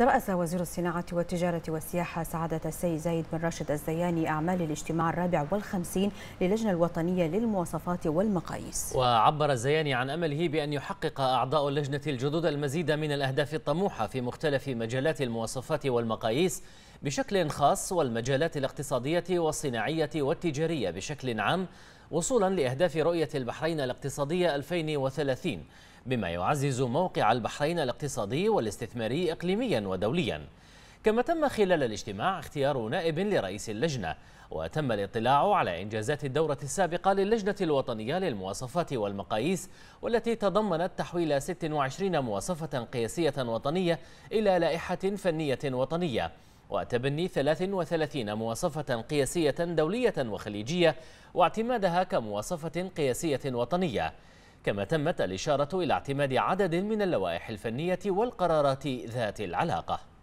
ترأس وزير الصناعة والتجارة والسياحة سعادة السيد زايد بن راشد الزياني أعمال الاجتماع الرابع والخمسين للجنة الوطنية للمواصفات والمقاييس وعبر الزياني عن أمله بأن يحقق أعضاء اللجنة الجدد المزيد من الأهداف الطموحة في مختلف مجالات المواصفات والمقاييس بشكل خاص والمجالات الاقتصادية والصناعية والتجارية بشكل عام وصولا لأهداف رؤية البحرين الاقتصادية 2030 بما يعزز موقع البحرين الاقتصادي والاستثماري إقليميا ودوليا كما تم خلال الاجتماع اختيار نائب لرئيس اللجنة وتم الاطلاع على إنجازات الدورة السابقة للجنة الوطنية للمواصفات والمقاييس والتي تضمنت تحويل 26 مواصفة قياسية وطنية إلى لائحة فنية وطنية وتبني 33 مواصفة قياسية دولية وخليجية واعتمادها كمواصفة قياسية وطنية كما تمت الإشارة إلى اعتماد عدد من اللوائح الفنية والقرارات ذات العلاقة